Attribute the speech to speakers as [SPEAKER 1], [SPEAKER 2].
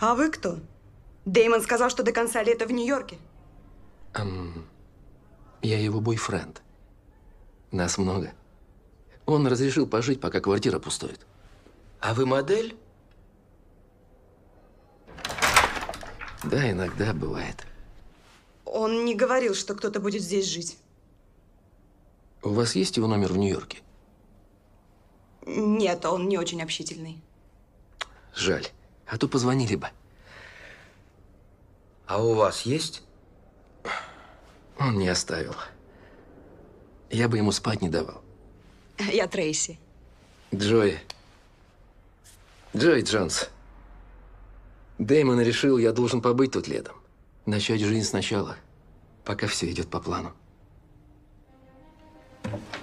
[SPEAKER 1] А вы кто? Деймон сказал, что до конца лета в
[SPEAKER 2] Нью-Йорке.
[SPEAKER 3] Эм, я его бойфренд. Нас много. Он разрешил пожить, пока квартира пустует. А вы модель? Да, иногда бывает.
[SPEAKER 1] Он не говорил, что кто-то будет здесь жить.
[SPEAKER 3] У вас есть его номер в Нью-Йорке?
[SPEAKER 1] Нет, он не очень общительный.
[SPEAKER 3] Жаль а то позвонили бы. А у вас есть? Он не оставил. Я бы ему спать не давал.
[SPEAKER 2] Я Трейси.
[SPEAKER 3] Джои. Джои Джонс. Дэймон решил, я должен побыть тут летом. Начать жизнь сначала, пока все идет по плану. Thank you.